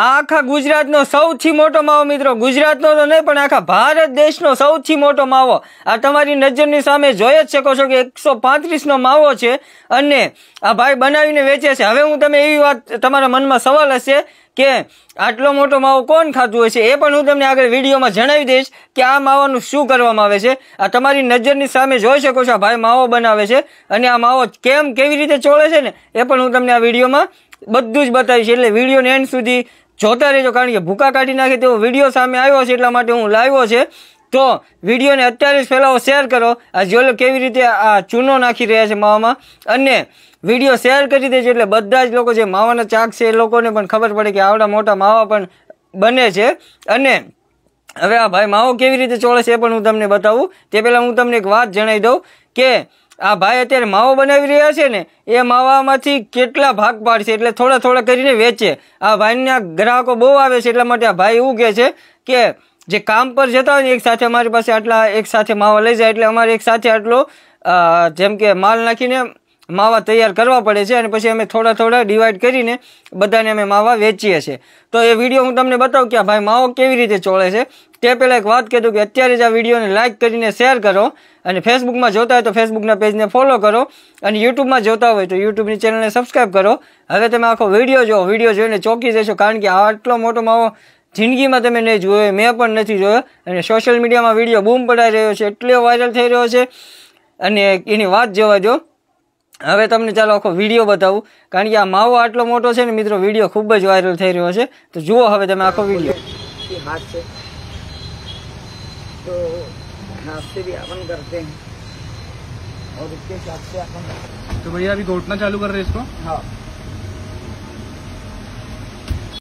આખા ગુજરાતનો સૌથી મોટો માવો મિત્રો ગુજરાતનો તો નહીં પણ આખા ભારત દેશનો સૌથી મોટો માવો આ તમારી નજરની સામે જોઈ જ શકો છો કે એકસો પાંત્રીસનો માવો છે અને આ ભાઈ બનાવીને વેચે છે હવે હું તમે એવી વાત તમારા મનમાં સવાલ હશે કે આટલો મોટો માવો કોણ ખાતું હોય છે એ પણ હું તમને આગળ વિડીયોમાં જણાવી દઈશ કે આ માવાનું શું કરવામાં આવે છે આ તમારી નજરની સામે જોઈ શકો છો આ ભાઈ માવો બનાવે છે અને આ માવો કેમ કેવી રીતે ચોળે છે ને એ પણ હું તમને આ વિડીયોમાં બધું જ છે એટલે વિડીયોને એન્ડ સુધી જોતા રહેજો કારણ કે ભૂકા કાઢી નાખે તેવો વિડીયો સામે આવ્યો છે એટલા માટે હું લાવ્યો છે તો વિડીયોને અત્યારે જ ફેલાવો શેર કરો આ જોલો કેવી રીતે આ ચૂનો નાખી રહ્યા છે માવામાં અને વિડીયો શેર કરી દેજો એટલે બધા જ લોકો જે માવાના ચાક છે એ લોકોને પણ ખબર પડે કે આવડા મોટા માવા પણ બને છે અને હવે આ ભાઈ માવો કેવી રીતે ચોળે છે એ પણ હું તમને બતાવું તે પહેલાં હું તમને એક વાત જણાવી દઉં કે આ ભાઈ અત્યારે માવો બનાવી રહ્યા છે ને એ માવામાંથી કેટલા ભાગ પાડશે એટલે થોડા થોડા કરીને વેચે આ ભાઈના ગ્રાહકો બહુ આવે છે એટલા માટે આ ભાઈ એવું કહે છે કે જે કામ પર જતા હોય ને એક સાથે અમારી પાસે આટલા એક સાથે માવા લઈ જાય એટલે અમારે એક સાથે આટલો જેમ કે માલ નાખીને માવા તૈયાર કરવા પડે છે અને પછી અમે થોડા થોડા ડિવાઈડ કરીને બધાને અમે માવા વેચીએ છીએ તો એ વિડીયો હું તમને બતાવું કે ભાઈ માવો કેવી રીતે ચોળે છે તે પહેલાં એક વાત કીધું કે અત્યારે જ આ વિડીયોને લાઇક કરીને શેર કરો અને ફેસબુકમાં જોતા હોય તો ફેસબુકના પેજને ફોલો કરો અને યુટ્યુબમાં જોતા હોય તો યુટ્યુબની ચેનલને સબસ્ક્રાઈબ કરો હવે તમે આખો વિડીયો જોવો વિડીયો જોઈને ચોંકી જશો કારણ કે આટલો મોટો માવો જિંદગીમાં તમે નહીં જોયો મેં પણ નથી જોયો અને સોશિયલ મીડિયામાં વિડીયો બૂમ પડાઈ રહ્યો છે એટલો વાયરલ થઈ રહ્યો છે અને એની વાત જોવા જો હવે તમને ચાલો આખો વિડીયો બતાવું કારણ કે આ માવો આટલો મોટો છે ને મિત્રો વિડીયો ખૂબ જ વાયરલ થઈ રહ્યો છે તો જુઓ હવે તમે આખો વિડીયો હાથ છે તો ભાઈ से भी ચાલુ करते हैं और इसके